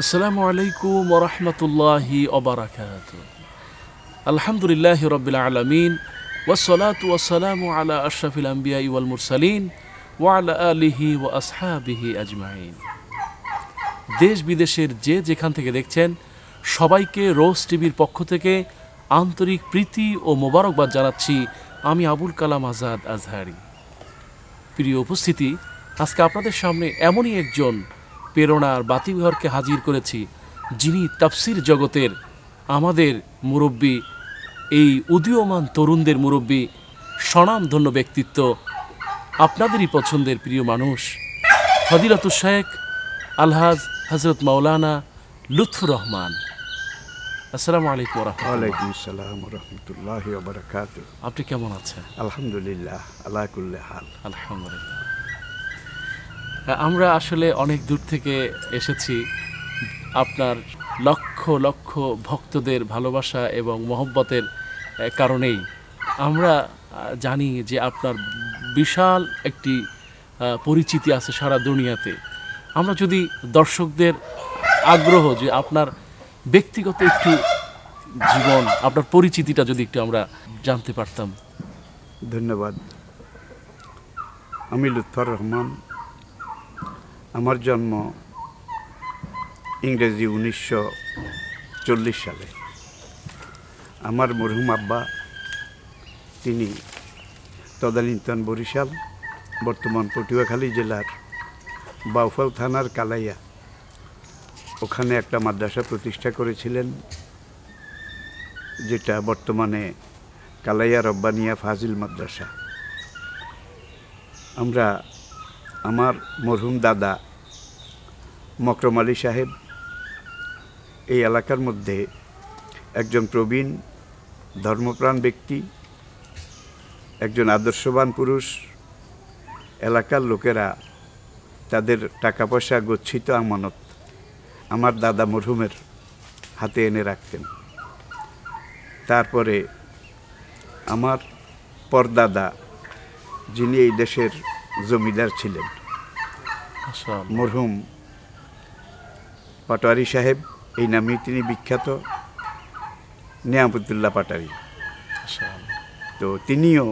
আসসালামু আলাইকুম ওরহমতুল্লাহি অবরাকাত আলহামদুলিল্লাহ রবিল আলমিন ওসলাত ওসালাম আলা আশরাফিল আম্বিয়া ইউল মুরসালিন ওয়ালা আলিহি ও আসহাবিহি আজমাইন দেশ বিদেশের যে যেখান থেকে দেখছেন সবাইকে রোজ টিভির পক্ষ থেকে আন্তরিক প্রীতি ও মোবারকবাদ জানাচ্ছি আমি আবুল কালাম আজাদ আজহারি প্রিয় উপস্থিতি আজকে আপনাদের সামনে এমনই একজন প্রেরণার বাতিঘরকে হাজির করেছি যিনি তাফসির জগতের আমাদের মুরব্বী এই উদীয়মান তরুণদের মুরব্বী স্বনামধন্য ব্যক্তিত্ব আপনাদেরই পছন্দের প্রিয় মানুষ ফদিলাতু শেখ আলহাজ হজরত মাওলানা লুৎফুর রহমান আসসালামু আলাইকুম ওয়ালাইকুম আসসালাম রহমতুল্লাহ আপনি কেমন আছেন আলহামদুলিল্লাহ আল্লাহ হাল আলহামদুলিল্লাহ আমরা আসলে অনেক দূর থেকে এসেছি আপনার লক্ষ লক্ষ ভক্তদের ভালোবাসা এবং মহব্বতের কারণেই আমরা জানি যে আপনার বিশাল একটি পরিচিতি আছে সারা দুনিয়াতে আমরা যদি দর্শকদের আগ্রহ যে আপনার ব্যক্তিগত একটু জীবন আপনার পরিচিতিটা যদি একটু আমরা জানতে পারতাম ধন্যবাদ আমি লুৎফর রহমান আমার জন্ম ইংরেজি উনিশশো চল্লিশ সালে আমার মরহুম আব্বা তিনি তদানীন্তন বরিশাল বর্তমান পটুয়াখালী জেলার বাউফাল থানার কালাইয়া ওখানে একটা মাদ্রাসা প্রতিষ্ঠা করেছিলেন যেটা বর্তমানে কালাইয়া রব্বানিয়া ফাজিল মাদ্রাসা আমরা আমার মরহুম দাদা মকরম আলী সাহেব এই এলাকার মধ্যে একজন প্রবীণ ধর্মপ্রাণ ব্যক্তি একজন আদর্শবান পুরুষ এলাকার লোকেরা তাদের টাকা পয়সা গচ্ছিত আমানত আমার দাদা মরহুমের হাতে এনে রাখতেন তারপরে আমার পরদাদা যিনি এই দেশের জমিদার ছিলেন আচ্ছা। মরহুম পাটোয়ারি সাহেব এই নামেই তিনি বিখ্যাত নিয়ামতুল্লাহ পাটারি আচ্ছা। তো তিনিও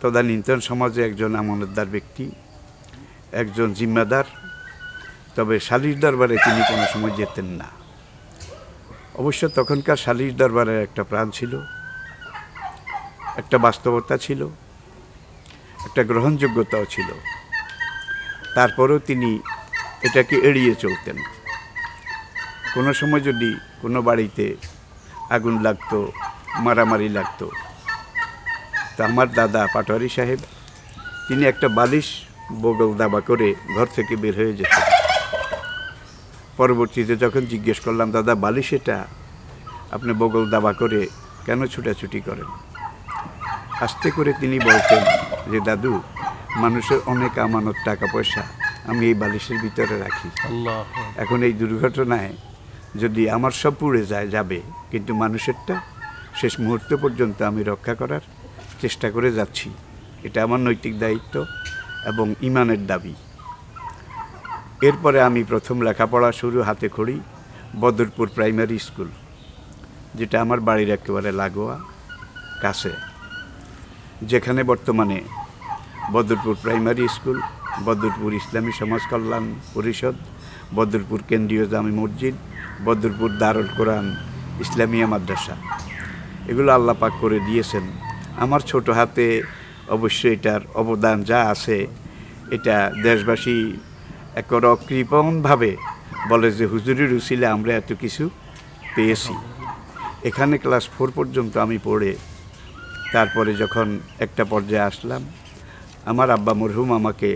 তদানীন্তন সমাজে একজন আমানতদার ব্যক্তি একজন জিম্মাদার তবে সালিশ দরবারে তিনি কোনো সময় যেতেন না অবশ্য তখনকার সালিশ দরবারের একটা প্রাণ ছিল একটা বাস্তবতা ছিল একটা গ্রহণযোগ্যতাও ছিল তারপরও তিনি এটাকে এড়িয়ে চলতেন কোনো সময় যদি কোনো বাড়িতে আগুন লাগতো মারামারি লাগতো তা আমার দাদা পাটোয়ারি সাহেব তিনি একটা বালিশ বগল দাবা করে ঘর থেকে বের হয়ে যেতেন পরবর্তীতে যখন জিজ্ঞেস করলাম দাদা বালিশ এটা আপনি বগল দাবা করে কেন ছুটাছুটি করেন আস্তে করে তিনি বলতেন যে দাদু মানুষের অনেক আমানত টাকা পয়সা আমি এই বালিশের ভিতরে রাখি এখন এই দুর্ঘটনায় যদি আমার সব পুড়ে যায় যাবে কিন্তু মানুষেরটা শেষ মুহূর্ত পর্যন্ত আমি রক্ষা করার চেষ্টা করে যাচ্ছি এটা আমার নৈতিক দায়িত্ব এবং ইমানের দাবি এরপরে আমি প্রথম লেখাপড়া শুরু হাতে খড়ি বদরপুর প্রাইমারি স্কুল যেটা আমার বাড়ির একেবারে লাগোয়া কাছে যেখানে বর্তমানে বদরপুর প্রাইমারি স্কুল বদরপুর ইসলামী সমাজ কল্যাণ পরিষদ বদরপুর কেন্দ্রীয় জামি মসজিদ বদরপুর দারুল কোরআন ইসলামিয়া মাদ্রাসা এগুলো আল্লাহ পাক করে দিয়েছেন আমার ছোট হাতে অবশ্যই এটার অবদান যা আছে এটা দেশবাসী একর অকৃপণভাবে বলে যে হুজুরি রুসিলে আমরা এত কিছু পেয়েছি এখানে ক্লাস ফোর পর্যন্ত আমি পড়ে তারপরে যখন একটা পর্যায়ে আসলাম আমার আব্বা মরহুম আমাকে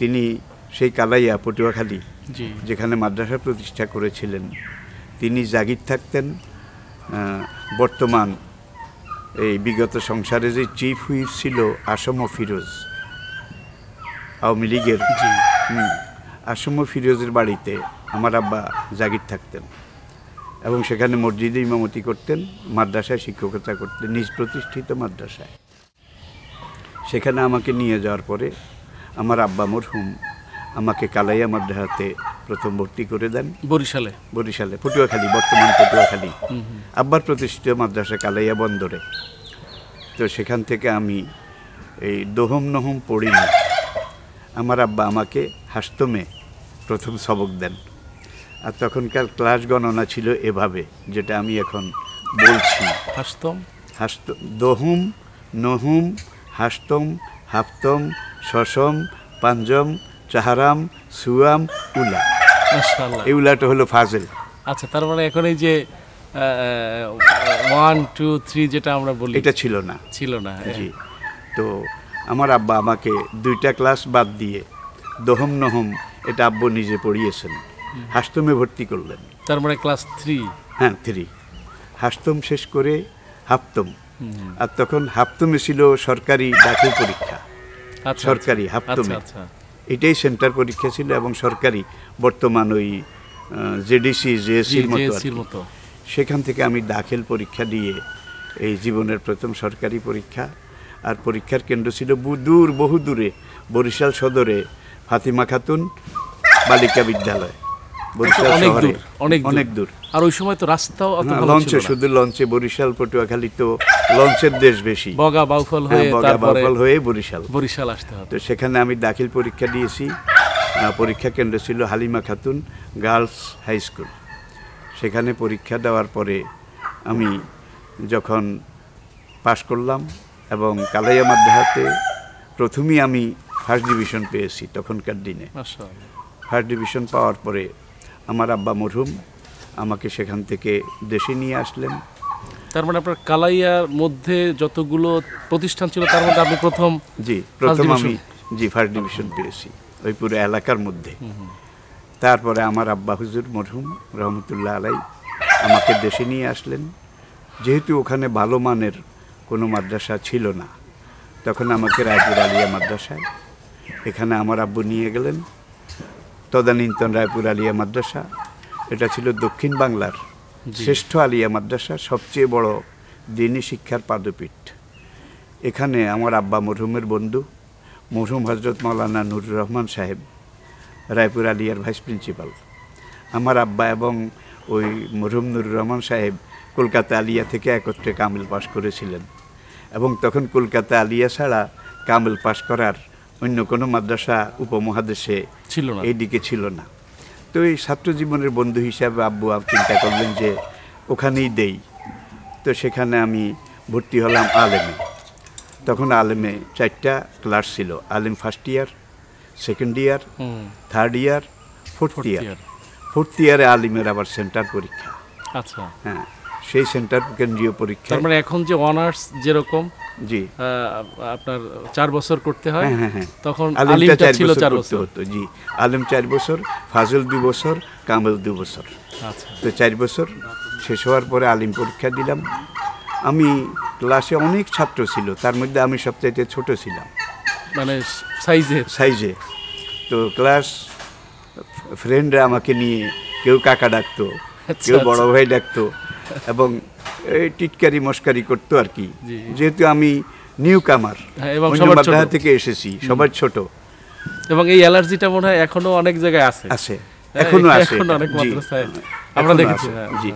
তিনি সেই কালাইয়া পটুয়াখালী যেখানে মাদ্রাসা প্রতিষ্ঠা করেছিলেন তিনি জাগির থাকতেন বর্তমান এই বিগত সংসারে যে চিফ হুইপ ছিল আসম ফিরোজ আওয়ামী লীগের আসম ফিরোজের বাড়িতে আমার আব্বা জাগির থাকতেন এবং সেখানে মসজিদে ইমামতি করতেন মাদ্রাসায় শিক্ষকতা করতেন নিজ প্রতিষ্ঠিত মাদ্রাসায় সেখানে আমাকে নিয়ে যাওয়ার পরে আমার আব্বা মরহুম আমাকে কালাইয়া মাদ্রাসাতে প্রথম ভর্তি করে দেন বরিশালে বরিশালে পটুয়াখালী বর্তমান পটুয়াখালী আব্বার প্রতিষ্ঠিত মাদ্রাসা কালাইয়া বন্দরে তো সেখান থেকে আমি এই দোহম নহম পড়িনি আমার আব্বা আমাকে হাস্তমে প্রথম সবক দেন আর তখনকার ক্লাস গণনা ছিল এভাবে যেটা আমি এখন বলছি হাস্তম হাস্ত দহুম নহুম হাস্তম হাফতম সসম পাঞ্জম চাহারাম সুয়াম উলা এই উলাটা হলো ফাজেল আচ্ছা তার মানে এখন এই যে ওয়ান টু থ্রি যেটা আমরা বলি এটা ছিল না ছিল না হ্যাঁ। জি তো আমার আব্বা আমাকে দুইটা ক্লাস বাদ দিয়ে দহম নহম এটা আব্বু নিজে পড়িয়েছেন হাস্তমে ভর্তি করলেন তার মানে ক্লাস থ্রি হ্যাঁ থ্রি হাস্তম শেষ করে হাফতম আর তখন হাফতমে ছিল সরকারি দাখিল পরীক্ষা আচ্ছা, আচ্ছা। সরকারি হাফতমে আচ্ছা, এটাই সেন্টার পরীক্ষা ছিল এবং সরকারি বর্তমান ওই জেডিসি জেএসির মতো সেখান থেকে আমি দাখিল পরীক্ষা দিয়ে এই জীবনের প্রথম সরকারি পরীক্ষা আর পরীক্ষার কেন্দ্র ছিল দূর বহু দূরে বরিশাল সদরে ফাতিমা খাতুন বালিকা বিদ্যালয় বরিশাল আচ্ছা, অনেক দূর অনেক অনেক দূর আর ওই সময় তো রাস্তাও অত হ্যাঁ, ভালো লঞ্চে শুধু লঞ্চে বরিশাল পটুয়াখালী তো লঞ্চের দেশ বেশি বগা বাউফল হ্যাঁ, হয়ে বগা বাউফল হয়ে বরিশাল বরিশাল আসতে হবে তো সেখানে আমি দাখিল পরীক্ষা দিয়েছি পরীক্ষা কেন্দ্র ছিল Halima Khatun girls high school সেখানে পরীক্ষা দেওয়ার পরে আমি যখন পাশ করলাম এবং কালাইয়া মাধ্যহাতে প্রথমেই আমি ফার্স্ট ডিভিশন পেয়েছি তখনকার দিনে ফার্স্ট ডিভিশন পাওয়ার পরে আমার আব্বা মরহুম আমাকে সেখান থেকে দেশে নিয়ে আসলেন তার মানে আপনার কালাইয়ার মধ্যে যতগুলো প্রতিষ্ঠান ছিল তার মধ্যে আপনি প্রথম জি প্রথম আমি জি ফার্স্ট ডিভিশন পেয়েছি ওই পুরো এলাকার মধ্যে তারপরে আমার আব্বা হুজুর মরহুম রহমতুল্লাহ আলাই আমাকে দেশে নিয়ে আসলেন যেহেতু ওখানে ভালো মানের কোনো মাদ্রাসা ছিল না তখন আমাকে রায়পুর আলিয়া মাদ্রাসায় এখানে আমার আব্বু নিয়ে গেলেন তদানীন্তন রায়পুর আলিয়া মাদ্রাসা এটা ছিল দক্ষিণ বাংলার শ্রেষ্ঠ আলিয়া মাদ্রাসা সবচেয়ে বড় দিনী শিক্ষার পাদপীঠ এখানে আমার আব্বা মরহুমের বন্ধু মরহুম হজরত মৌলানা নুরুর রহমান সাহেব রায়পুর আলিয়ার ভাইস প্রিন্সিপাল আমার আব্বা এবং ওই মরহুম নুরুর রহমান সাহেব কলকাতা আলিয়া থেকে একত্রে কামিল পাশ করেছিলেন এবং তখন কলকাতা আলিয়া ছাড়া কামিল পাশ করার অন্য কোনো মাদ্রাসা উপমহাদেশে ছিল না এইদিকে ছিল না তো এই ছাত্র জীবনের বন্ধু হিসাবে আব্বু আব চিন্তা করলেন যে ওখানেই দেই তো সেখানে আমি ভর্তি হলাম আলেমে তখন আলেমে চারটা ক্লাস ছিল আলেম first year second year third year fourth year fourth ইয়ারে আলিমের আবার সেন্টার পরীক্ষা আচ্ছা হ্যাঁ সেই সেন্টার কেন্দ্রীয় পরীক্ষা মানে এখন যে অনার্স যেরকম জি আপনার চার বছর করতে হয় হ্যাঁ, হ্যাঁ, হ্যাঁ। তখন আলিমটা ছিল চার বছর হতো জি আলিম চার বছর ফাজল দু বছর কামাল দু বছর আচ্ছা। তো চার বছর শেষ হওয়ার পরে আলিম পরীক্ষা দিলাম আমি ক্লাসে অনেক ছাত্র ছিল তার মধ্যে আমি সবচাইতে ছোট ছিলাম মানে সাইজে সাইজে তো ক্লাস ফ্রেন্ডরা আমাকে নিয়ে কেউ কাকা ডাকতো আচ্ছা, কেউ আচ্ছা। বড় ভাই ডাকতো এবং টিটকারি মস্কারি করতো আর কি যেহেতু আমি নিউ কামার হ্যাঁ, থেকে এসেছি সবার ছোট এবং এই অ্যালার্জিটা মনে হয় এখনো অনেক জায়গায় আছে আছে হ্যাঁ, এখনো আছে আমরা দেখেছি হ্যাঁ, জি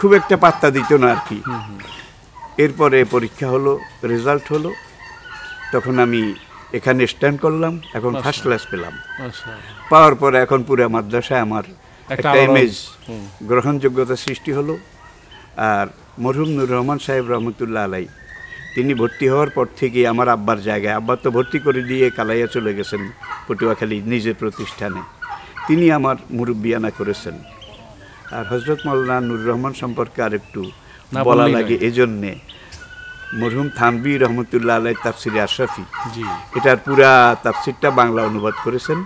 খুব একটা পাত্তা দিত না আর কি এরপরে পরীক্ষা হলো রেজাল্ট হলো তখন আমি এখানে স্ট্যান্ড করলাম এখন আচ্ছা। ফার্স্ট ক্লাস পেলাম আচ্ছা। পাওয়ার পরে এখন পুরো মাদ্রাসায় আমার একটা ইমেজ গ্রহণযোগ্যতা সৃষ্টি হলো আর মরহুম নুর রহমান সাহেব রহমতুল্লাহ আলাই তিনি ভর্তি হওয়ার পর থেকে আমার আব্বার জায়গায় আব্বা তো ভর্তি করে দিয়ে কালাইয়া চলে গেছেন পটুয়াখালী নিজের প্রতিষ্ঠানে তিনি আমার মুরব্বিয়ানা করেছেন আর হজরত মৌলানা নুর রহমান সম্পর্কে আর একটু বলা লাগে এজন্যে মরহুম থানবি রহমতুল্লাহ আলাই তাফসির আশরাফি এটার পুরা তাফসিরটা বাংলা অনুবাদ করেছেন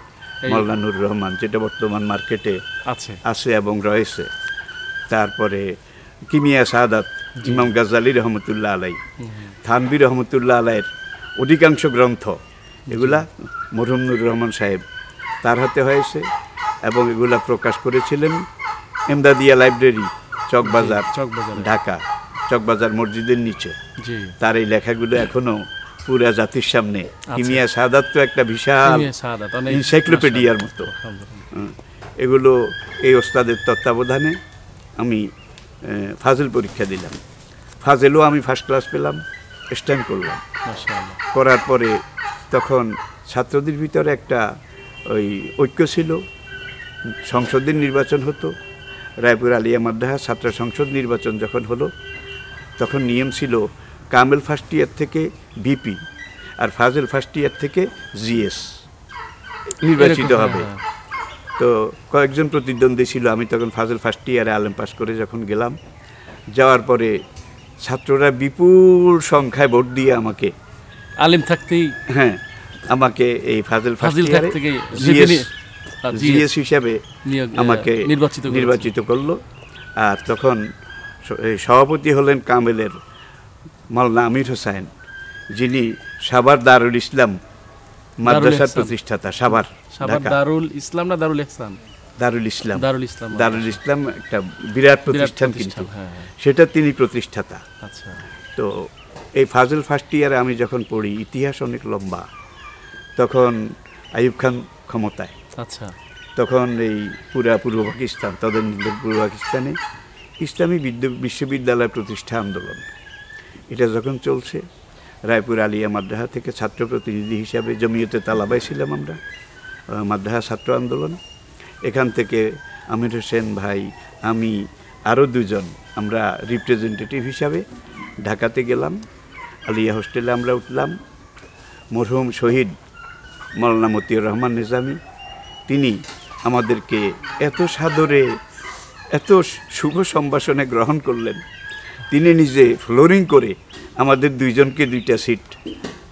মৌলানুর নুর রহমান যেটা বর্তমান মার্কেটে আছে আছে এবং রয়েছে তারপরে কিমিয়া সাদাত ইমাম গাজালি রহমতুল্লাহ আলাই থানবি রহমতুল্লাহ আলাইয়ের অধিকাংশ গ্রন্থ এগুলা মরহুম রহমান সাহেব তার হাতে হয়েছে এবং এগুলা প্রকাশ করেছিলেন এমদাদিয়া লাইব্রেরি চকবাজার চকবাজার ঢাকা চকবাজার মসজিদের নিচে তার এই লেখাগুলো এখনও পুরা জাতির সামনে আচ্ছা। কিমিয়া সাদাত তো একটা বিশাল ইনসাইক্লোপিডিয়ার মতো এগুলো এই ওস্তাদের তত্ত্বাবধানে আমি ফাজেল পরীক্ষা দিলাম ফাজেলও আমি ফার্স্ট ক্লাস পেলাম স্ট্যান্ড করলাম করার পরে তখন ছাত্রদের ভিতরে একটা ওই ঐক্য ছিল সংসদের নির্বাচন হতো রায়পুর আলিয়া মাদ্রাহা ছাত্র সংসদ নির্বাচন যখন হলো তখন নিয়ম ছিল কামেল ফার্স্ট ইয়ার থেকে বিপি আর ফাজেল ফার্স্ট ইয়ার থেকে জিএস নির্বাচিত হ্যাঁ, হবে হ্যাঁ। তো কয়েকজন প্রতিদ্বন্দ্বী ছিল আমি তখন ফাজল ফার্স্ট ইয়ারে আলেম পাস করে যখন গেলাম যাওয়ার পরে ছাত্ররা বিপুল সংখ্যায় ভোট দিয়ে আমাকে আলেম থাকতেই হ্যাঁ আমাকে এই ফাজল ফাজিল জিএস হিসাবে আমাকে নির্বাচিত নির্বাচিত করলো আর তখন সভাপতি হলেন কামেলের মাওলানা আমির হোসাইন যিনি সাবার দারুল ইসলাম মাদ্রাসার প্রতিষ্ঠাতা সাভার দারুল ইসলাম না দারুল ইসলাম দারুল ইসলাম দারুল ইসলাম আচ্ছা। দারুল ইসলাম একটা বিরাট প্রতিষ্ঠান কিন্তু হ্যাঁ, হ্যাঁ। সেটা তিনি প্রতিষ্ঠাতা আচ্ছা তো এই ফাজল ফার্স্ট ইয়ারে আমি যখন পড়ি ইতিহাস অনেক লম্বা তখন আইব খান ক্ষমতায় আচ্ছা তখন এই পুরা পূর্ব পাকিস্তান তদন্ত পূর্ব পাকিস্তানে ইসলামী বিশ্ববিদ্যালয় প্রতিষ্ঠা আন্দোলন এটা যখন চলছে রায়পুর আলিয়া মাদ্রাহা থেকে ছাত্র প্রতিনিধি হিসাবে জমিয়তে তালাবাই ছিলাম আমরা মাদ্রাহা ছাত্র আন্দোলন এখান থেকে আমির হোসেন ভাই আমি আরও দুজন আমরা রিপ্রেজেন্টেটিভ হিসাবে ঢাকাতে গেলাম আলিয়া হোস্টেলে আমরা উঠলাম মরহুম শহীদ মৌলানা মতিউর রহমান নিজামী তিনি আমাদেরকে এত সাদরে এত শুভ সম্ভাষণে গ্রহণ করলেন তিনি নিজে ফ্লোরিং করে আমাদের দুইজনকে দুইটা সিট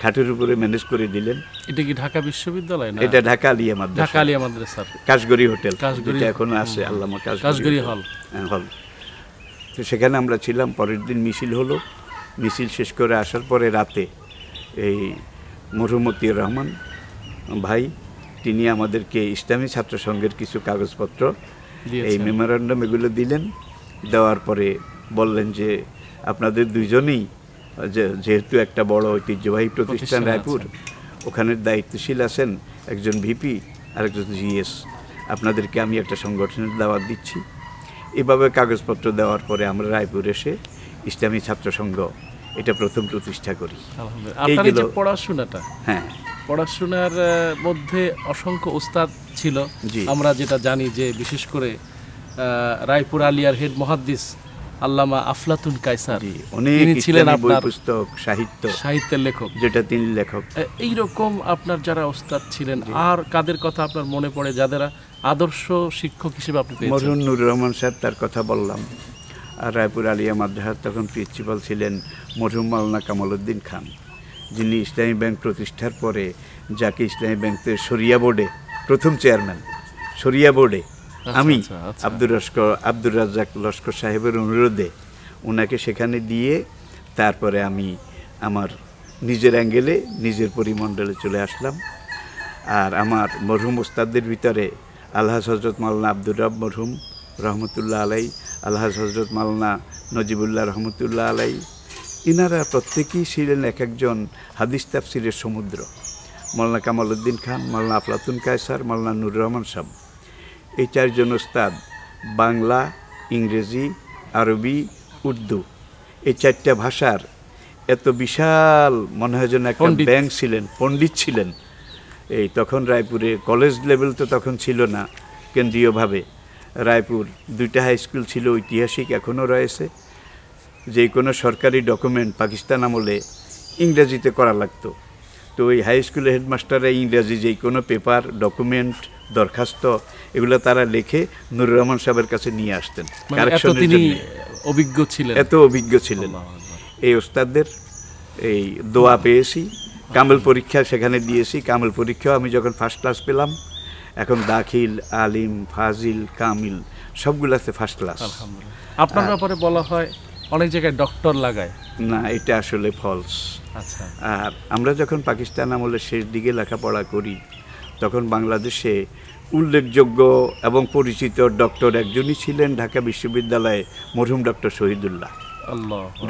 খাটের উপরে ম্যানেজ করে দিলেন এটা কি ঢাকা বিশ্ববিদ্যালয় না এটা ঢাকা আলিয়া মাদ্রাসা ঢাকা আলিয়া মাদ্রাসা কাশগড়ি হোটেল কাশগড়ি এখন আছে আল্লামা কাশগড়ি হল হ্যাঁ, হল তো সেখানে আমরা ছিলাম পরের দিন মিছিল হলো মিছিল শেষ করে আসার পরে রাতে এই মরুমতি রহমান ভাই তিনি আমাদেরকে ইসলামী ছাত্র সংঘের কিছু কাগজপত্র এই মেমোরান্ডাম এগুলো দিলেন দেওয়ার পরে বললেন যে আপনাদের দুজনেই যেহেতু একটা বড় ঐতিহ্যবাহী প্রতিষ্ঠান রায়পুর ওখানে দায়িত্বশীল আছেন একজন ভিপি আর একজন জিএস আপনাদেরকে আমি একটা সংগঠনের দাওয়াত দিচ্ছি এভাবে কাগজপত্র দেওয়ার পরে আমরা রায়পুর এসে ইসলামী ছাত্র সংঘ এটা প্রথম প্রতিষ্ঠা করি পড়াশোনাটা হ্যাঁ পড়াশোনার মধ্যে অসংখ্য ওস্তাদ ছিল আমরা যেটা জানি যে বিশেষ করে রায়পুর আলিয়ার হেড মহাদ্দিস আল্লামা আফলাতুন কায়সার অনেক ছিলেন আপনার পুস্তক সাহিত্য সাহিত্যের লেখক যেটা তিনি লেখক এইরকম আপনার যারা ওস্তাদ ছিলেন আর কাদের কথা আপনার মনে পড়ে যাদের আদর্শ শিক্ষক হিসেবে আপনি মরুন নুর রহমান স্যার তার কথা বললাম আর রায়পুর আলিয়া মাদ্রাসার তখন প্রিন্সিপাল ছিলেন মরহুম মালনা কামালউদ্দিন খান যিনি ইসলামী ব্যাংক প্রতিষ্ঠার পরে যাকে ইসলামী ব্যাংকের সরিয়া বোর্ডে প্রথম চেয়ারম্যান সরিয়া বোর্ডে আচ্ছা, আমি আচ্ছা, আচ্ছা। আব্দুর লস্কর আব্দুর রাজ্জাক লস্কর সাহেবের অনুরোধে ওনাকে সেখানে দিয়ে তারপরে আমি আমার নিজের অ্যাঙ্গেলে নিজের পরিমণ্ডলে চলে আসলাম আর আমার মরহুম ওস্তাদদের ভিতরে আল্লাহ হজরত মাল্লা আব্দুর রব মরহুম রহমতুল্লাহ আলাই আল্লাহ হজরত মাল্লা নজিবুল্লাহ রহমতুল্লাহ আলাই ইনারা প্রত্যেকেই ছিলেন এক একজন হাদিস তাফসিরের সমুদ্র কামাল কামালউদ্দিন খান মালনা আফলাতুন কায়সার মালনা নুর রহমান সাহেব এই চারজন ওস্তাদ বাংলা ইংরেজি আরবি উর্দু এই চারটা ভাষার এত বিশাল মনে হয় যেন একটা ব্যাংক ছিলেন পণ্ডিত ছিলেন এই তখন রায়পুরে কলেজ লেভেল তো তখন ছিল না কেন্দ্রীয়ভাবে রায়পুর দুইটা হাই স্কুল ছিল ঐতিহাসিক এখনও রয়েছে যে কোনো সরকারি ডকুমেন্ট পাকিস্তান আমলে ইংরাজিতে করা লাগতো তো ওই হাই স্কুলের হেডমাস্টারে ইংরাজি যে কোনো পেপার ডকুমেন্ট দরখাস্ত এগুলো তারা লিখে নুর রহমান সাহেবের কাছে নিয়ে আসতেন মানে তিনি অভিজ্ঞ ছিলেন এত অভিজ্ঞ ছিলেন এই ওস্তাদদের এই দোয়া পেয়েছি কামেল পরীক্ষা সেখানে দিয়েছি কামেল পরীক্ষাও আমি যখন ফার্স্ট ক্লাস পেলাম এখন দাখিল আলিম ফাজিল কামিল সবগুলাতে ফার্স্ট ক্লাস আপনার ব্যাপারে বলা হয় অনেক জায়গায় ডক্টর লাগায় না এটা আসলে ফলস আচ্ছা আর আমরা যখন পাকিস্তান আমলের শেষ দিকে লেখাপড়া করি তখন বাংলাদেশে উল্লেখযোগ্য এবং পরিচিত ডক্টর একজনই ছিলেন ঢাকা বিশ্ববিদ্যালয়ে মরহুম ডক্টর শহীদুল্লাহ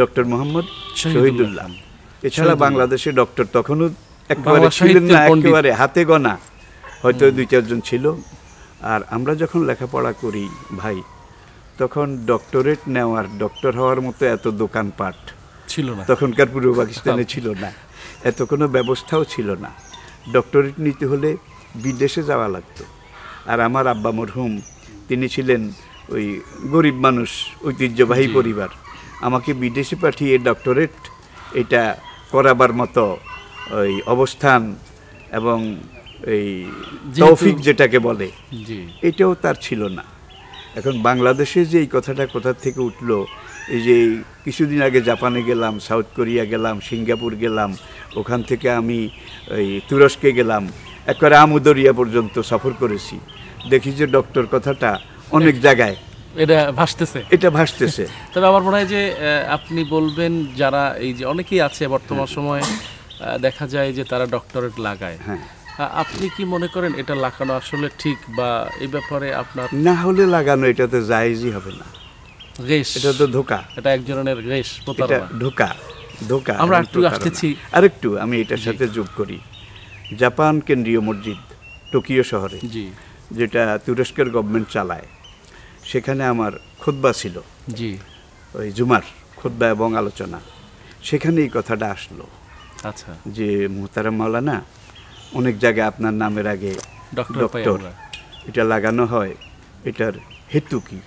ডক্টর মোহাম্মদ শহীদুল্লাহ এছাড়া বাংলাদেশে ডক্টর তখনও একবারে ছিলেন না একেবারে হাতে গনা হয়তো দুই চারজন ছিল আর আমরা যখন লেখাপড়া করি ভাই তখন ডক্টরেট নেওয়ার ডক্টর হওয়ার মতো এত দোকানপাট ছিল না তখনকার পূর্ব পাকিস্তানে ছিল না এত কোনো ব্যবস্থাও ছিল না ডক্টরেট নিতে হলে বিদেশে যাওয়া লাগতো আর আমার আব্বা মরহুম তিনি ছিলেন ওই গরিব মানুষ ঐতিহ্যবাহী পরিবার আমাকে বিদেশে পাঠিয়ে ডক্টরেট এটা করাবার মতো ওই অবস্থান এবং এই তৌফিক যেটাকে বলে এটাও তার ছিল না এখন বাংলাদেশে যে এই কথাটা কোথা থেকে উঠল এই যে কিছুদিন আগে জাপানে গেলাম সাউথ কোরিয়া গেলাম সিঙ্গাপুর গেলাম ওখান থেকে আমি এই তুরস্কে গেলাম একবারে আমুদরিয়া পর্যন্ত সফর করেছি দেখি যে ডক্টর কথাটা অনেক জায়গায় এটা ভাসতেছে এটা ভাসতেছে তবে আমার মনে হয় যে আপনি বলবেন যারা এই যে অনেকেই আছে বর্তমান হ্যাঁ। সময়ে দেখা যায় যে তারা ডক্টরেট লাগায় হ্যাঁ আপনি কি মনে করেন এটা লাগানো আসলে ঠিক বা এই ব্যাপারে আপনার না হলে লাগানো এটাতে জায়েজই হবে না রেস এটা তো ধোকা এটা এক ধরনের রেশ ধোকা ধোকা আমরা একটু আসতেছি আরেকটু আমি এটার সাথে যোগ করি জাপান কেন্দ্রীয় মসজিদ টোকিও শহরে যেটা তুরস্কের গভর্নমেন্ট চালায় সেখানে আমার খুদ্া ছিল জি ওই জুমার খুদ্া এবং আলোচনা সেখানে এই কথাটা আসলো আচ্ছা যে মোহতারা মাওলানা অনেক জায়গায় আপনার নামের আগে ডক্টর এটা লাগানো হয় এটার হেতু কি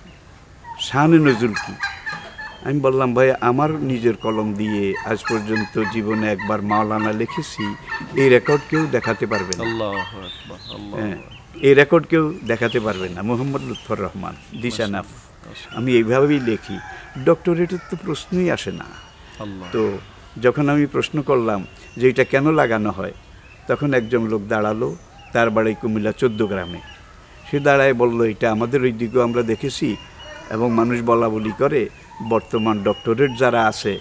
শান নজরুল কী আমি বললাম ভাই আমার নিজের কলম দিয়ে আজ পর্যন্ত জীবনে একবার মাওলানা লিখেছি এই রেকর্ড কেউ দেখাতে পারবে না হ্যাঁ, এই রেকর্ড কেউ দেখাতে পারবে না মোহাম্মদ লুৎফর রহমান দিশানাফ আমি এইভাবেই লেখি ডক্টরেটের তো প্রশ্নই আসে না তো যখন আমি প্রশ্ন করলাম যে এটা কেন লাগানো হয় তখন একজন লোক দাঁড়ালো তার বাড়ি কুমিল্লা চোদ্দ গ্রামে সে দাঁড়ায় বলল এটা আমাদের ওই দিকেও আমরা দেখেছি এবং মানুষ বলা বলি করে বর্তমান ডক্টরেট যারা আছে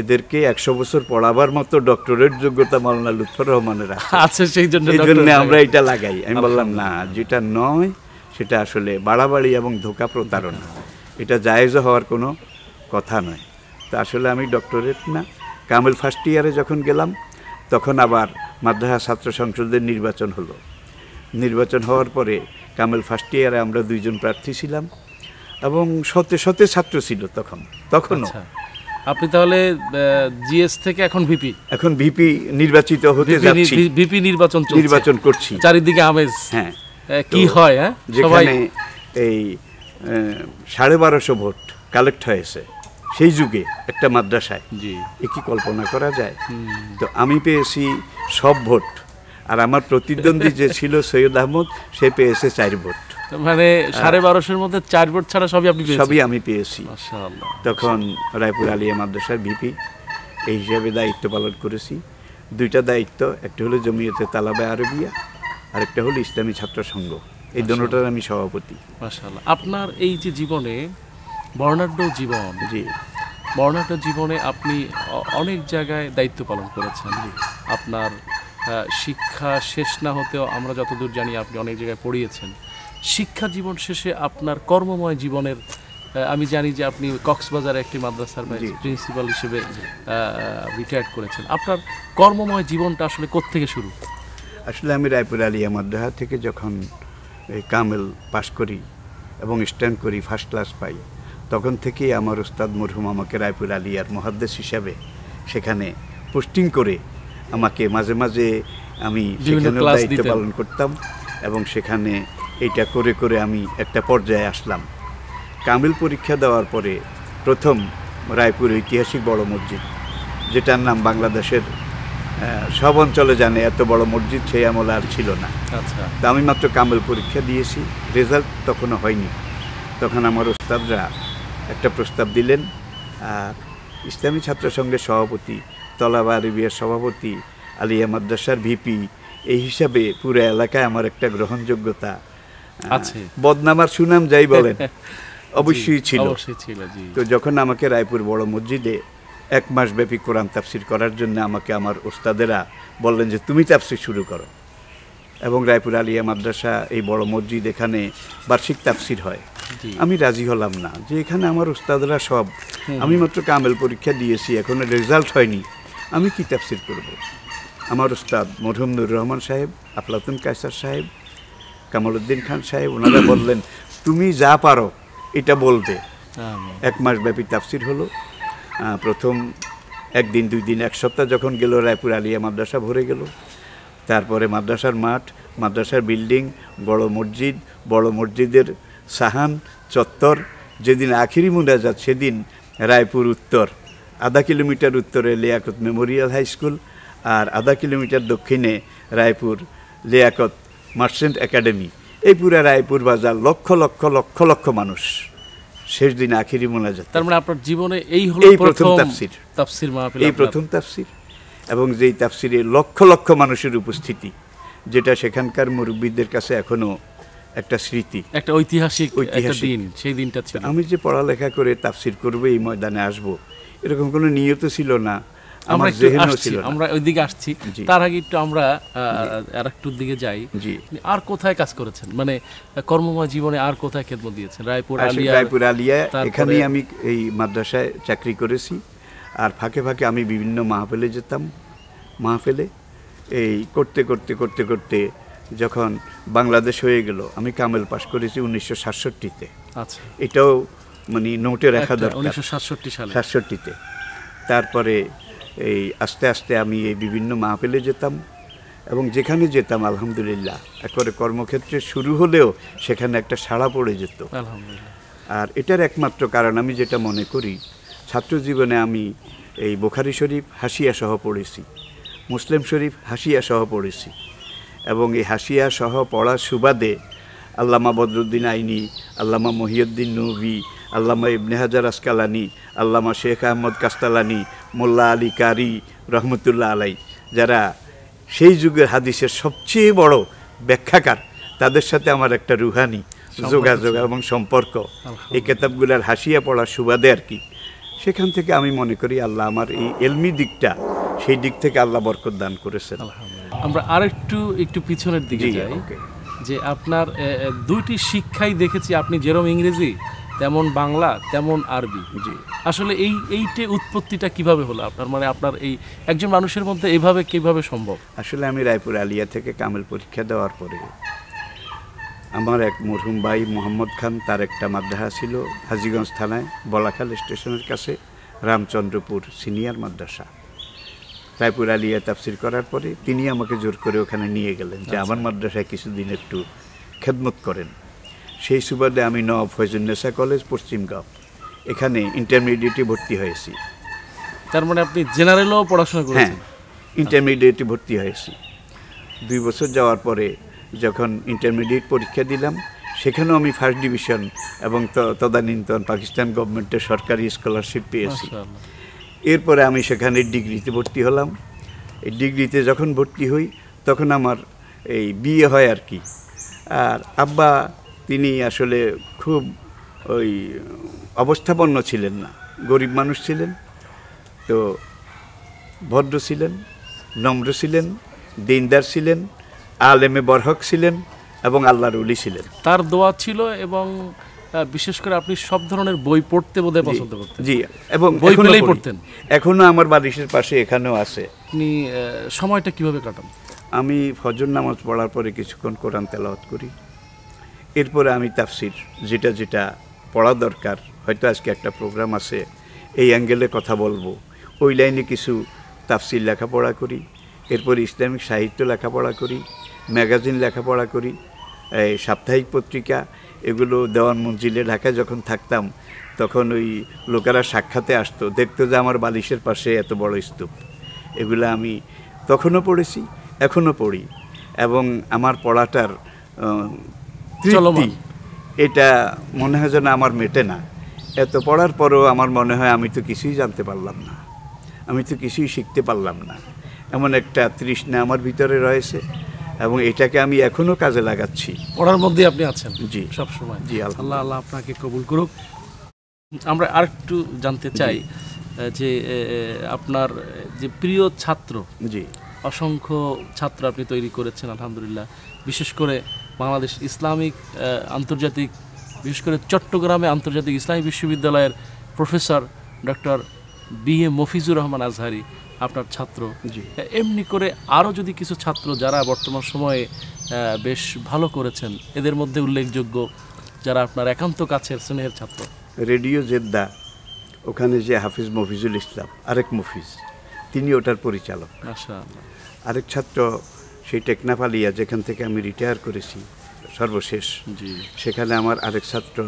এদেরকে একশো বছর পড়াবার মতো ডক্টরেট যোগ্যতা মাওলানা লুৎফর রহমানের আছে আচ্ছা, সেই জন্য আমরা এটা লাগাই আমি বললাম না যেটা নয় সেটা আসলে বাড়াবাড়ি এবং ধোকা প্রতারণা এটা জায়জ হওয়ার কোনো কথা নয় তা আসলে আমি ডক্টরেট না কামেল ফার্স্ট ইয়ারে যখন গেলাম তখন আবার মাদ্রাসা ছাত্র সংসদের নির্বাচন হলো নির্বাচন হওয়ার পরে কামেল ফার্স্ট ইয়ারে আমরা দুইজন প্রার্থী ছিলাম এবং সতে সতে ছাত্র ছিল তখন তখনও আচ্ছা। আপনি তাহলে জিএস থেকে এখন ভিপি এখন ভিপি নির্বাচিত হতে যাচ্ছি ভিপি নির্বাচন নির্বাচন করছি চারিদিকে আমেজ হ্যাঁ কি হয় হ্যাঁ যেখানে এই সাড়ে বারোশো ভোট কালেক্ট হয়েছে সেই যুগে একটা মাদ্রাসায় জি এ কি কল্পনা করা যায় তো আমি পেয়েছি সব ভোট আর আমার প্রতিদ্বন্দ্বী যে ছিল সৈয়দ আহমদ সে পেয়েছে চার ভোট মানে সাড়ে বারোশোর মধ্যে চার ভোট ছাড়া সবই আপনি সবই আমি পেয়েছি তখন রায়পুর আলিয়া মাদ্রাসার ভিপি এই হিসাবে দায়িত্ব পালন করেছি দুইটা দায়িত্ব একটা হলো জমিয়তে তালাবা আরবিয়া আর একটা হলো ইসলামী ছাত্র সংঘ এই দুটার আমি সভাপতি মাশাআল্লাহ আপনার এই যে জীবনে বর্ণাঢ্য জীবন জি বর্ণাঢ্য জীবনে আপনি অনেক জায়গায় দায়িত্ব পালন করেছেন আপনার শিক্ষা শেষ না হতেও আমরা যতদূর জানি আপনি অনেক জায়গায় পড়িয়েছেন শিক্ষা জীবন শেষে আপনার কর্মময় জীবনের আমি জানি যে আপনি কক্সবাজারে একটি মাদ্রাসার প্রিন্সিপাল হিসেবে রিটায়ার করেছেন আপনার কর্মময় জীবনটা আসলে থেকে শুরু আসলে আমি রায়পুর আলিয়া মাদ্রাসা থেকে যখন কামেল পাশ করি এবং স্ট্যান্ড করি ফার্স্ট ক্লাস পাই তখন থেকেই আমার ওস্তাদ মরহুম আমাকে রায়পুর আলিয়ার মহাদ্দেশ হিসাবে সেখানে পোস্টিং করে আমাকে মাঝে মাঝে আমি সেখানে দায়িত্ব পালন করতাম এবং সেখানে এটা করে করে আমি একটা পর্যায়ে আসলাম কামিল পরীক্ষা দেওয়ার পরে প্রথম রায়পুর ঐতিহাসিক বড় মসজিদ যেটার নাম বাংলাদেশের সব অঞ্চলে জানে এত বড় মসজিদ সেই আমল আর ছিল না আচ্ছা। তা আমি মাত্র কামিল পরীক্ষা দিয়েছি রেজাল্ট তখনও হয়নি তখন আমার ওস্তাদরা একটা প্রস্তাব দিলেন ইসলামী ছাত্র সভাপতি তলাবা সভাপতি আলিয়া মাদ্রাসার ভিপি এই হিসাবে পুরো এলাকায় আমার একটা গ্রহণযোগ্যতা আছে বদনামার সুনাম যাই বলেন অবশ্যই ছিল তো যখন আমাকে রায়পুর বড় মসজিদে এক মাস ব্যাপী কোরআন তাফসির করার জন্য আমাকে আমার ওস্তাদেরা বললেন যে তুমি তাফসির শুরু করো এবং রায়পুর আলিয়া মাদ্রাসা এই বড় মসজিদ এখানে বার্ষিক তাফসির হয় আমি রাজি হলাম না যে এখানে আমার উস্তাদরা সব আমি মাত্র কামেল পরীক্ষা দিয়েছি এখনো রেজাল্ট হয়নি আমি কী তাফসির করব। আমার ওস্তাদ মধুমনুর রহমান সাহেব আফলাতুন কায়সার সাহেব কামালউদ্দিন খান সাহেব ওনারা বললেন তুমি যা পারো এটা বলবে এক মাস ব্যাপী তাফসির হলো প্রথম একদিন দুই দিন এক সপ্তাহ যখন গেল রায়পুর আলিয়া মাদ্রাসা ভরে গেল তারপরে মাদ্রাসার মাঠ মাদ্রাসার বিল্ডিং বড় মসজিদ বড় মসজিদের সাহান চত্বর যেদিন আখিরি মুনাজাত সেদিন রায়পুর উত্তর আধা কিলোমিটার উত্তরে লিয়াকত মেমোরিয়াল হাই স্কুল আর আধা কিলোমিটার দক্ষিণে রায়পুর লিয়াকত মার্চেন্ট একাডেমি এই পুরা রায়পুর বাজার লক্ষ লক্ষ লক্ষ লক্ষ মানুষ শেষ দিন আখিরি যায় তার মানে আপনার জীবনে এই হলো এই প্রথম তাফসির তাফসির মাহফিল এই প্রথম তাফসির এবং যেই তাফসিরে লক্ষ লক্ষ মানুষের উপস্থিতি যেটা সেখানকার মুরব্বীদের কাছে এখনো একটা স্মৃতি একটা ঐতিহাসিক একটা দিন সেই দিনটা ছিল আমি যে পড়ালেখা করে তাফসির করব এই ময়দানে আসবো এরকম কোনো নিয়ত ছিল না আমরা আমরা আসছি তার আগে একটু আমরা আর একটুর দিকে যাই আর কোথায় কাজ করেছেন মানে কর্মময় জীবনে আর কোথায় খেদম দিয়েছেন রায়পুর আলিয়া রায়পুর আলিয়া এখানেই আমি এই মাদ্রাসায় চাকরি করেছি আর ফাঁকে ফাঁকে আমি বিভিন্ন মাহফেলে যেতাম মাহফেলে এই করতে করতে করতে করতে যখন বাংলাদেশ হয়ে গেল আমি কামেল পাশ করেছি উনিশশো সাতষট্টিতে আচ্ছা এটাও মানে নোটে রাখা দরকার সাতষট্টিতে তারপরে এই আস্তে আস্তে আমি এই বিভিন্ন মাহফিলে যেতাম এবং যেখানে যেতাম আলহামদুলিল্লাহ একবারে কর্মক্ষেত্রে শুরু হলেও সেখানে একটা সাড়া পড়ে যেত আর এটার একমাত্র কারণ আমি যেটা মনে করি ছাত্র জীবনে আমি এই বোখারি শরীফ হাসিয়া সহ পড়েছি মুসলিম শরীফ হাসিয়া সহ পড়েছি এবং এই হাসিয়া সহ পড়ার সুবাদে আল্লামা বদরুদ্দিন আইনি আল্লামা মহিউদ্দিন নবী আল্লামা ইবনে হাজার আসকালানি আল্লামা শেখ আহমদ কাস্তালানি মোল্লা আলী কারি রহমতুল্লাহ আলাই যারা সেই যুগের হাদিসের সবচেয়ে বড় ব্যাখ্যাকার তাদের সাথে আমার একটা রুহানি যোগাযোগ এবং সম্পর্ক এই কেতাবগুলার হাসিয়া পড়ার সুবাদে আর কি সেখান থেকে আমি মনে করি আল্লাহ আমার এই এলমি দিকটা সেই দিক থেকে আল্লাহ বরকত দান করেছেন আমরা আরেকটু একটু পিছনের দিকে যাই যে আপনার দুইটি শিক্ষাই দেখেছি আপনি যেরকম ইংরেজি তেমন বাংলা তেমন আরবি জি আসলে এই এইটে উৎপত্তিটা কিভাবে হলো আপনার মানে আপনার এই একজন মানুষের মধ্যে এভাবে কিভাবে সম্ভব আসলে আমি রায়পুর আলিয়া থেকে কামেল পরীক্ষা দেওয়ার পরে আমার এক মরহুম ভাই মোহাম্মদ খান তার একটা মাদ্রাসা ছিল হাজিগঞ্জ থানায় বলাখাল স্টেশনের কাছে রামচন্দ্রপুর সিনিয়র মাদ্রাসা রায়পুর আলিয়া তাফসির করার পরে তিনি আমাকে জোর করে ওখানে নিয়ে গেলেন যে আচ্ছা। আমার মাদ্রাসায় কিছুদিন একটু খেদমত করেন সেই সুবাদে আমি নব নেশা কলেজ পশ্চিমগাঁও এখানে ইন্টারমিডিয়েটে ভর্তি হয়েছি তার মানে আপনি জেনারেলও পড়াশোনা হ্যাঁ, করেছেন ইন্টারমিডিয়েটে ভর্তি হয়েছি দুই বছর যাওয়ার পরে যখন ইন্টারমিডিয়েট পরীক্ষা দিলাম সেখানেও আমি ফার্স্ট ডিভিশন এবং তদানীন্তন পাকিস্তান গভর্নমেন্টের সরকারি স্কলারশিপ পেয়েছি এরপরে আমি সেখানে ডিগ্রিতে ভর্তি হলাম এই ডিগ্রিতে যখন ভর্তি হই তখন আমার এই বিয়ে হয় আর কি আর আব্বা তিনি আসলে খুব ওই অবস্থাপন্ন ছিলেন না গরিব মানুষ ছিলেন তো ভদ্র ছিলেন নম্র ছিলেন দিনদার ছিলেন আলেমে বরহক ছিলেন এবং আল্লাহর উলি ছিলেন তার দোয়া ছিল এবং বিশেষ করে আপনি সব ধরনের বই পড়তে বোধহয় পছন্দ করতেন জি এবং বই পেলেই পড়তেন এখনও আমার বাড়িশের পাশে এখানেও আছে আপনি সময়টা কিভাবে কাটান আমি ফজর নামাজ পড়ার পরে কিছুক্ষণ কোরআন তেলাওয়াত করি এরপরে আমি তাফসির যেটা যেটা পড়া দরকার হয়তো আজকে একটা প্রোগ্রাম আছে এই অ্যাঙ্গেলে কথা বলবো ওই লাইনে কিছু তাফসির লেখাপড়া করি এরপর ইসলামিক সাহিত্য লেখাপড়া করি ম্যাগাজিন লেখাপড়া করি সাপ্তাহিক পত্রিকা এগুলো দেওয়ান মঞ্জিলে ঢাকায় যখন থাকতাম তখন ওই লোকেরা সাক্ষাতে আসতো দেখতো যে আমার বালিশের পাশে এত বড় স্তূপ এগুলো আমি তখনও পড়েছি এখনও পড়ি এবং আমার পড়াটার তৃপ্তি এটা মনে হয় যেন আমার মেটে না এত পড়ার পরও আমার মনে হয় আমি তো কিছুই জানতে পারলাম না আমি তো কিছুই শিখতে পারলাম না এমন একটা তৃষ্ণা আমার ভিতরে রয়েছে এবং এটাকে আমি এখনও কাজে লাগাচ্ছি পড়ার মধ্যে আপনি আছেন জি সবসময় জি আল্লাহ আল্লাহ আপনাকে কবুল করুক আমরা আর একটু জানতে চাই যে আপনার যে প্রিয় ছাত্র জি অসংখ্য ছাত্র আপনি তৈরি করেছেন আলহামদুলিল্লাহ বিশেষ করে বাংলাদেশ ইসলামিক আন্তর্জাতিক বিশেষ করে চট্টগ্রামে আন্তর্জাতিক ইসলামী বিশ্ববিদ্যালয়ের professor doctor B A Mafizur Rahman Azhari আপনার ছাত্র এমনি করে আরও যদি কিছু ছাত্র যারা বর্তমান সময়ে বেশ ভালো করেছেন এদের মধ্যে উল্লেখযোগ্য যারা আপনার একান্ত কাছের স্নেহের ছাত্র রেডিও জেদ্দা ওখানে যে হাফিজ মফিজুল ইসলাম আরেক মফিজ তিনি ওটার পরিচালক আরেক ছাত্র সেই টেকনাফালিয়া যেখান থেকে আমি রিটায়ার করেছি সর্বশেষ সেখানে আমার আরেক ছাত্র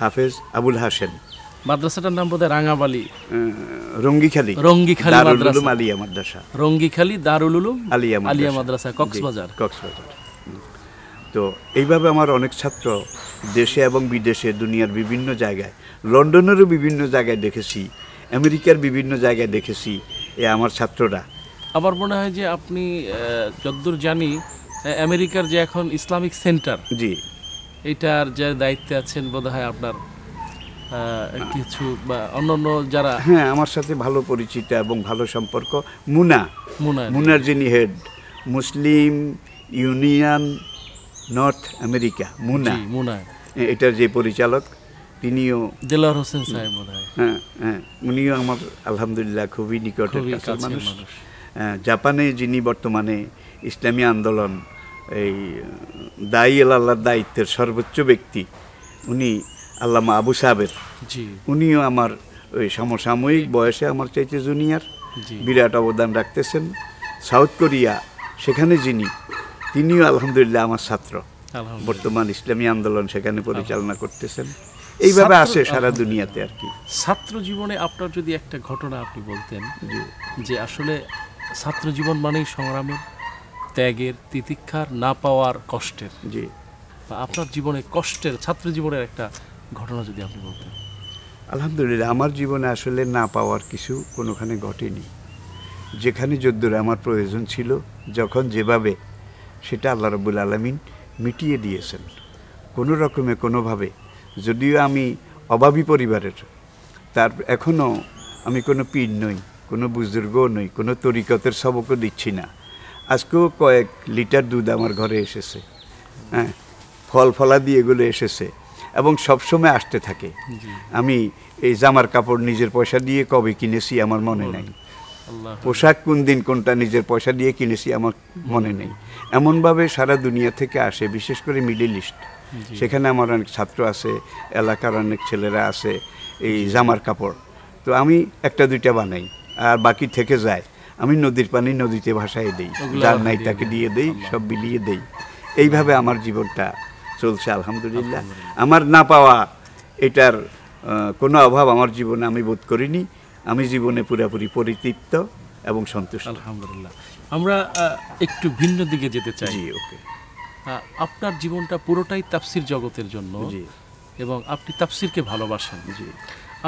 হাফেজ আবুল হাসেন মাদ্রাসাটার নাম বোধহয় রাঙাবালি রঙ্গিখালি রঙ্গিখালি দারুল আলিয়া মাদ্রাসা রঙ্গিখালি দারুল উলুম আলিয়া আলিয়া মাদ্রাসা কক্সবাজার কক্সবাজার তো এইভাবে আমার অনেক ছাত্র দেশে এবং বিদেশে দুনিয়ার বিভিন্ন জায়গায় লন্ডনেরও বিভিন্ন জায়গায় দেখেছি আমেরিকার বিভিন্ন জায়গায় দেখেছি এ আমার ছাত্ররা আমার মনে হয় যে আপনি যদ্দূর জানি আমেরিকার যে এখন ইসলামিক সেন্টার জি এটার যে দায়িত্বে আছেন বোধ হয় আপনার কিছু বা অন্য যারা হ্যাঁ আমার সাথে ভালো পরিচিত এবং ভালো সম্পর্ক মুনা মুনা মুনার যিনি head Muslim union North America MUNA MUNA এটার যে পরিচালক তিনিও দেলার হোসেন সাহেব হ্যাঁ হ্যাঁ উনিও আমার আলহামদুলিল্লাহ খুবই নিকটের মানুষ জাপানে যিনি বর্তমানে ইসলামী আন্দোলন এই দায়ী আল্লাহর দায়িত্বের সর্বোচ্চ ব্যক্তি উনি আল্লামা আবু সাহেবের উনিও আমার ওই সমসাময়িক বয়সে আমার চাইতে জুনিয়র বিরাট অবদান রাখতেছেন সাউথ কোরিয়া সেখানে যিনি তিনিও আলহামদুলিল্লাহ আমার ছাত্র বর্তমান ইসলামী আন্দোলন সেখানে পরিচালনা করতেছেন এইভাবে আসে সারা দুনিয়াতে আর কি ছাত্র জীবনে আপনার যদি একটা ঘটনা আপনি বলতেন যে আসলে ছাত্র জীবন মানেই সংগ্রামের ত্যাগের তিতিক্ষার না পাওয়ার কষ্টের জি আপনার জীবনে কষ্টের ছাত্র জীবনের একটা ঘটনা যদি আপনি বলতেন আলহামদুলিল্লাহ আমার জীবনে আসলে না পাওয়ার কিছু কোনোখানে ঘটেনি যেখানে যদ্দূর আমার প্রয়োজন ছিল যখন যেভাবে সেটা আল্লাহ রবুল আলমিন মিটিয়ে দিয়েছেন কোনো রকমে কোনোভাবে যদিও আমি অভাবী পরিবারের তার এখনও আমি কোনো পীর নই কোনো বুজুর্গও নই কোনো তরিকতের সবকও দিচ্ছি না আজকেও কয়েক লিটার দুধ আমার ঘরে এসেছে হ্যাঁ ফল ফলা দিয়ে এগুলো এসেছে এবং সবসময় আসতে থাকে আমি এই জামার কাপড় নিজের পয়সা দিয়ে কবে কিনেছি আমার মনে নাই পোশাক কোন দিন কোনটা নিজের পয়সা দিয়ে কিনেছি আমার মনে নেই এমনভাবে সারা দুনিয়া থেকে আসে বিশেষ করে মিডিল ইস্ট সেখানে আমার অনেক ছাত্র আছে এলাকার অনেক ছেলেরা আছে এই জামার কাপড় তো আমি একটা দুইটা বানাই আর বাকি থেকে যায় আমি নদীর পানি নদীতে ভাসায় দিই যার নাই তাকে দিয়ে দেই সব বিলিয়ে দেই এইভাবে আমার জীবনটা চলছে আলহামদুলিল্লাহ আমার না পাওয়া এটার কোনো অভাব আমার জীবনে আমি বোধ করিনি আমি জীবনে পুরাপুরি পরিতৃপ্ত এবং সন্তুষ্ট আলহামদুলিল্লাহ আমরা একটু ভিন্ন দিকে যেতে চাই ওকে আপনার জীবনটা পুরোটাই তাফসির জগতের জন্য এবং আপনি তাফসিরকে ভালোবাসেন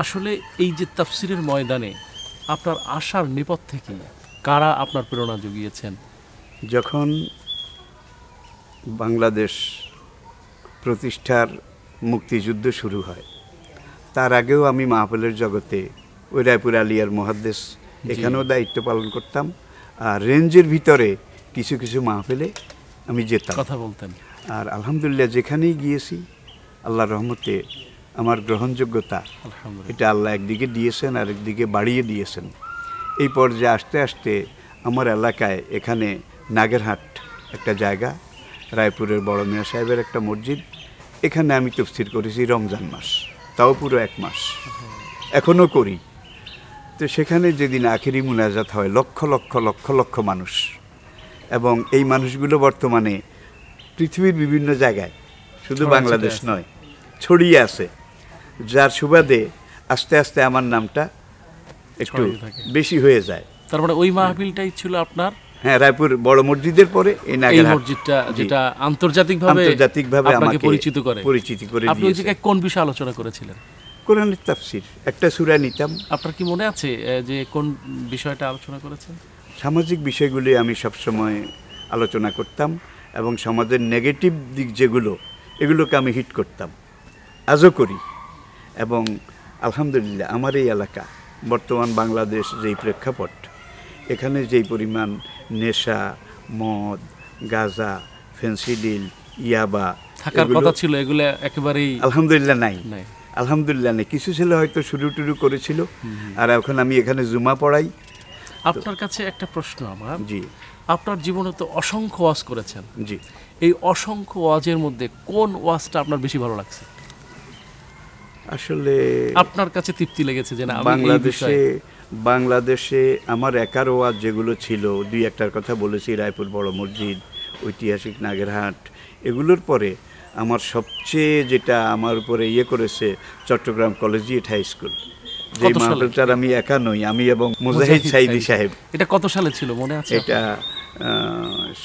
আসলে এই যে তাফসিরের ময়দানে আপনার আশার নিপথ থেকে কারা আপনার প্রেরণা জুগিয়েছেন যখন বাংলাদেশ প্রতিষ্ঠার মুক্তিযুদ্ধ শুরু হয় তার আগেও আমি মাহফিলের জগতে ওই রায়পুর আলিয়ার মহাদেশ এখানেও দায়িত্ব পালন করতাম আর রেঞ্জের ভিতরে কিছু কিছু মাহফিলে আমি যেতাম কথা বলতাম আর আলহামদুলিল্লাহ যেখানেই গিয়েছি আল্লাহ রহমতে আমার গ্রহণযোগ্যতা এটা আল্লাহ একদিকে দিয়েছেন আর একদিকে বাড়িয়ে দিয়েছেন এই পর্যায়ে আস্তে আস্তে আমার এলাকায় এখানে নাগেরহাট একটা জায়গা রায়পুরের বড় মিয়া সাহেবের একটা মসজিদ এখানে আমি তফসির করেছি রমজান মাস তাও পুরো এক মাস এখনও করি তো সেখানে যেদিন আখেরি মুনাজাত হয় লক্ষ লক্ষ লক্ষ লক্ষ মানুষ এবং এই মানুষগুলো বর্তমানে পৃথিবীর বিভিন্ন জায়গায় শুধু বাংলাদেশ নয় ছড়িয়ে আছে যার সুবাদে আস্তে আস্তে আমার নামটা একটু বেশি হয়ে যায় তার মানে ওই মাহফিলটাই ছিল আপনার হ্যাঁ রায়পুর বড় মসজিদের পরে এই নাগের মসজিদটা যেটা আন্তর্জাতিক ভাবে আমাকে পরিচিত করে পরিচিত করে আপনি ওই কোন বিষয়ে আলোচনা করেছিলেন কোরআনের তাফসির একটা সূরা নিতাম আপনার কি মনে আছে যে কোন বিষয়টা আলোচনা করেছেন সামাজিক বিষয়গুলি আমি সবসময় আলোচনা করতাম এবং সমাজের নেগেটিভ দিক যেগুলো এগুলোকে আমি হিট করতাম আজও করি এবং আলহামদুলিল্লাহ আমার এই এলাকা বর্তমান বাংলাদেশ যেই প্রেক্ষাপট এখানে যেই পরিমাণ নেশা মদ গাজা ফেন্সিডিল ইয়াবা থাকার কথা ছিল এগুলো একেবারেই আলহামদুলিল্লাহ নাই আলহামদুলিল্লাহ নেই কিছু ছেলে হয়তো শুরু টুরু করেছিল আর এখন আমি এখানে জুমা পড়াই আপনার কাছে একটা প্রশ্ন আমার জি আপনার জীবনে তো অসংখ্য ওয়াজ করেছেন জি এই অসংখ্য ওয়াজের মধ্যে কোন ওয়াজটা আপনার বেশি ভালো লাগছে আসলে আপনার কাছে তৃপ্তি লেগেছে যে না বাংলাদেশে বাংলাদেশে আমার একার ওয়াজ যেগুলো ছিল দুই একটার কথা বলেছি রায়পুর বড় মসজিদ ঐতিহাসিক নাগেরহাট এগুলোর পরে আমার সবচেয়ে যেটা আমার উপরে ইয়ে করেছে চট্টগ্রাম কলেজিয়েট হাই স্কুল যে মাদ্রাসার আমি একা নই আমি এবং মুজাহিদ সাইদি সাহেব এটা কত সালে ছিল মনে আছে এটা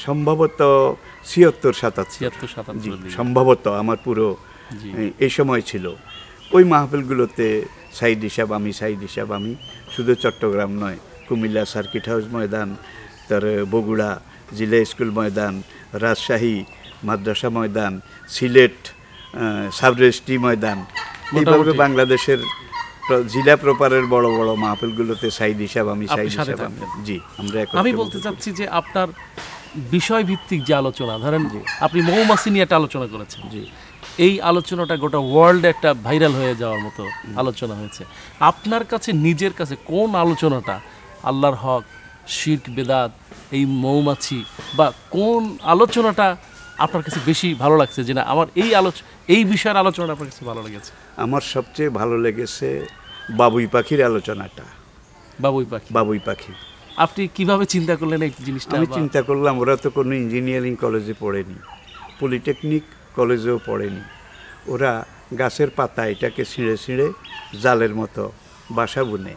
সম্ভবত ছিয়াত্তর সাতাত্তর সম্ভবত আমার পুরো এই সময় ছিল ওই মাহফিলগুলোতে সাইড হিসাব আমি সাইড হিসাব আমি শুধু চট্টগ্রাম নয় কুমিল্লা সার্কিট হাউস ময়দান তার বগুড়া জিলা স্কুল ময়দান রাজশাহী মাদ্রাসা ময়দান সিলেট সাবরেস্টি ময়দান এইভাবে বাংলাদেশের জিলা প্রপারের বড় বড় মাহফিলগুলোতে সাইড হিসাব আমি সাইড হিসাব জি আমরা আমি বলতে চাচ্ছি যে আপনার বিষয় ভিত্তিক যে আলোচনা ধরেন আপনি মৌমাছি নিয়ে একটা আলোচনা করেছেন জি এই আলোচনাটা গোটা ওয়ার্ল্ডে একটা ভাইরাল হয়ে যাওয়ার মতো আলোচনা হয়েছে আপনার কাছে নিজের কাছে কোন আলোচনাটা আল্লাহর হক শির্ক বেদাত এই মৌমাছি বা কোন আলোচনাটা আপনার কাছে বেশি ভালো লাগছে যে না আমার এই আলোচ এই বিষয়ের আলোচনাটা আপনার কাছে ভালো লেগেছে আমার সবচেয়ে ভালো লেগেছে বাবুই পাখির আলোচনাটা বাবুই পাখি বাবুই পাখি আপনি কিভাবে চিন্তা করলেন এই জিনিসটা আমি চিন্তা করলাম ওরা তো কোনো ইঞ্জিনিয়ারিং কলেজে পড়েনি পলিটেকনিক কলেজেও পড়েনি ওরা গাছের পাতা এটাকে ছিঁড়ে ছিঁড়ে জালের মতো বাসা বুনে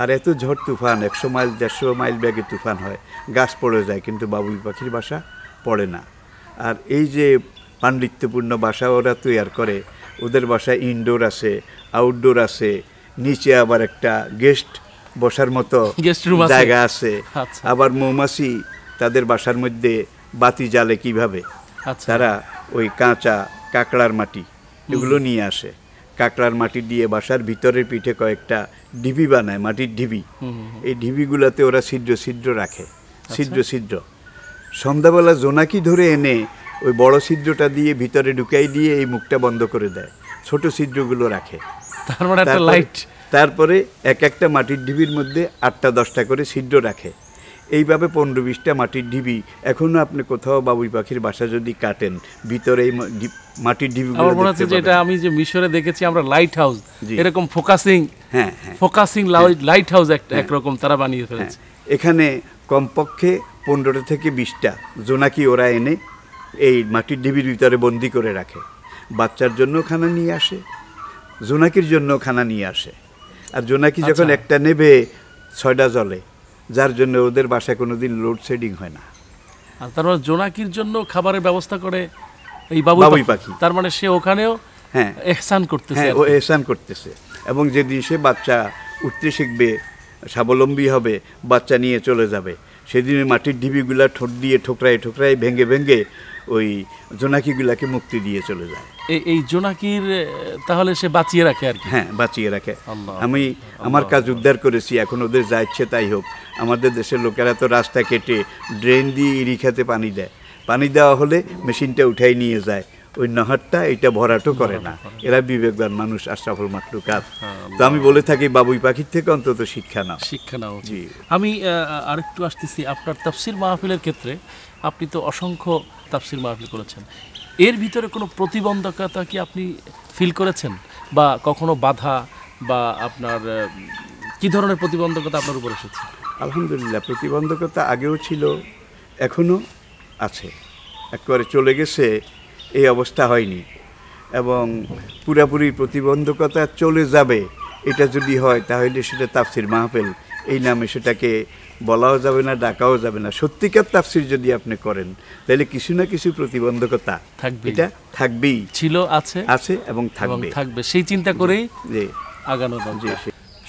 আর এত ঝড় তুফান একশো মাইল দেড়শো মাইল ব্যাগে তুফান হয় গাছ পড়ে যায় কিন্তু বাবুই পাখির বাসা পড়ে না আর এই যে পাণ্ডিত্যপূর্ণ বাসা ওরা তৈরি করে ওদের বাসা ইনডোর আছে আউটডোর আছে নিচে আবার একটা গেস্ট বসার মতো জায়গা আছে আচ্ছা। আবার মৌমাছি তাদের বাসার মধ্যে বাতি জ্বালে কিভাবে আচ্ছা। তারা ওই কাঁচা কাঁকড়ার মাটি এগুলো নিয়ে আসে কাঁকড়ার মাটি দিয়ে বাসার ভিতরের পিঠে কয়েকটা ঢিবি বানায় মাটির ঢিবি এই ঢিবিগুলোতে ওরা ছিদ্র ছিদ্র রাখে আচ্ছা। ছিদ্র ছিদ্র সন্ধ্যাবেলা জোনাকি ধরে এনে ওই বড় ছিদ্রটা দিয়ে ভিতরে ঢুকাই দিয়ে এই মুখটা বন্ধ করে দেয় ছোট ছিদ্রগুলো রাখে মানে তারপরে এক একটা মাটির ঢিবির মধ্যে আটটা দশটা করে ছিদ্র রাখে এইভাবে পনেরো বিশটা মাটির ঢিবি এখনও আপনি কোথাও বাবুই পাখির বাসা যদি কাটেন ভিতরে এই মাটির ঢিবি আমার মনে হচ্ছে যেটা আমি যে মিশরে দেখেছি আমরা লাইট হাউস এরকম ফোকাসিং হ্যাঁ ফোকাসিং লাইট হাউস একটা হ্যাঁ। একরকম তারা বানিয়ে হ্যাঁ। ফেলেছে এখানে কমপক্ষে পনেরোটা থেকে বিশটা জোনাকি ওরা এনে এই মাটির ঢিবির ভিতরে বন্দি করে রাখে বাচ্চার জন্য খানা নিয়ে আসে জোনাকির জন্য খানা নিয়ে আসে আর জোনাকি যখন আচ্ছা। একটা নেবে ছয়টা জলে যার জন্য ওদের বাসায় কোনো দিন লোডশেডিং হয় না আর তার মানে জোনাকির জন্য খাবারের ব্যবস্থা করে এই বাবুই পাখি তার মানে সে ওখানেও হ্যাঁ এহসান করতেছে হ্যাঁ ও এহসান করতেছে এবং যেদিন সে বাচ্চা উঠতে শিখবে স্বাবলম্বী হবে বাচ্চা নিয়ে চলে যাবে সেদিন মাটির ঢিবিগুলা ঠোঁট দিয়ে ঠোকরায় ঠোকরায় ভেঙে ভেঙে ওই জোনাকিগুলাকে মুক্তি দিয়ে চলে যায় এই জোনাকির তাহলে সে বাঁচিয়ে রাখে আর কি হ্যাঁ বাঁচিয়ে রাখে আমি আমার কাজ উদ্ধার করেছি এখন ওদের যা ইচ্ছে তাই হোক আমাদের দেশের লোকেরা তো রাস্তা কেটে ড্রেন দিয়ে ইরিখাতে পানি দেয় পানি দেওয়া হলে মেশিনটা উঠাই নিয়ে যায় ওই নাহারটা এটা ভরাটও করে না এরা বিবেকবান মানুষ আর সফল কাজ হ্যাঁ, তো আমি বলে থাকি বাবুই পাখির থেকে অন্তত শিক্ষা নাও শিক্ষা নাও জি আমি আরেকটু আসতেছি আপনার তাফসির মাহফিলের ক্ষেত্রে আপনি তো অসংখ্য তাফসির মাহফিল করেছেন এর ভিতরে কোনো প্রতিবন্ধকতা কি আপনি ফিল করেছেন বা কখনো বাধা বা আপনার কি ধরনের প্রতিবন্ধকতা আপনার উপর এসেছে আলহামদুলিল্লাহ প্রতিবন্ধকতা আগেও ছিল এখনও আছে একবারে চলে গেছে এই অবস্থা হয়নি এবং পুরাপুরি প্রতিবন্ধকতা চলে যাবে এটা যদি হয় তাহলে সেটা তাফসির মাহফিল এই নামে সেটাকে বলাও যাবে না ডাকাও যাবে না সত্যিকার তাফসির যদি আপনি করেন তাহলে কিছু না কিছু প্রতিবন্ধকতা থাকবে এটা থাকবেই ছিল আছে আছে এবং থাকবে থাকবে সেই চিন্তা করেই যে আগানো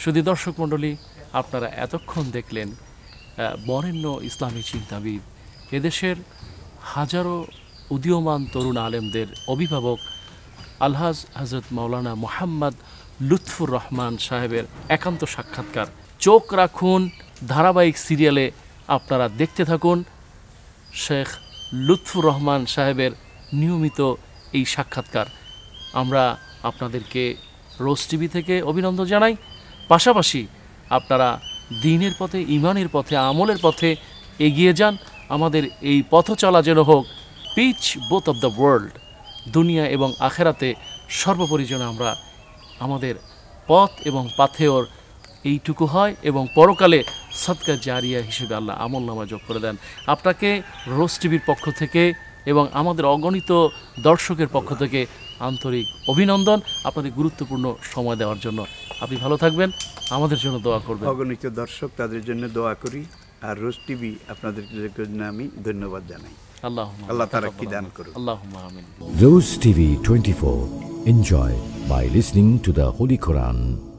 শুধু দর্শক মণ্ডলী আপনারা এতক্ষণ দেখলেন বরেণ্য ইসলামী চিন্তাবিদ এদেশের হাজারো উদীয়মান তরুণ আলেমদের অভিভাবক আলহাজ হজরত মৌলানা মোহাম্মদ লুৎফুর রহমান সাহেবের একান্ত সাক্ষাৎকার চোখ রাখুন ধারাবাহিক সিরিয়ালে আপনারা দেখতে থাকুন শেখ লুৎফুর রহমান সাহেবের নিয়মিত এই সাক্ষাৎকার আমরা আপনাদেরকে রোজ টিভি থেকে অভিনন্দন জানাই পাশাপাশি আপনারা দিনের পথে ইমানের পথে আমলের পথে এগিয়ে যান আমাদের এই পথ চলা যেন হোক peace both of the world দুনিয়া এবং আখেরাতে সর্বোপরি যেন আমরা আমাদের পথ এবং পাথেয়র এইটুকু হয় এবং পরকালে সৎকার জারিয়া হিসেবে আল্লাহ আমল নামা যোগ করে দেন আপনাকে রোজ টিভির পক্ষ থেকে এবং আমাদের অগণিত দর্শকের পক্ষ থেকে আন্তরিক অভিনন্দন আপনাদের গুরুত্বপূর্ণ সময় দেওয়ার জন্য আপনি ভালো থাকবেন আমাদের জন্য দোয়া করবেন অগণিত দর্শক তাদের জন্য দোয়া করি আর রোজ টিভি আপনাদের জন্য আমি ধন্যবাদ জানাই আল্লাহ আল্লাহ তারা কি দান করুন আল্লাহ রোজ TV twenty four enjoy by listening to the holy Quran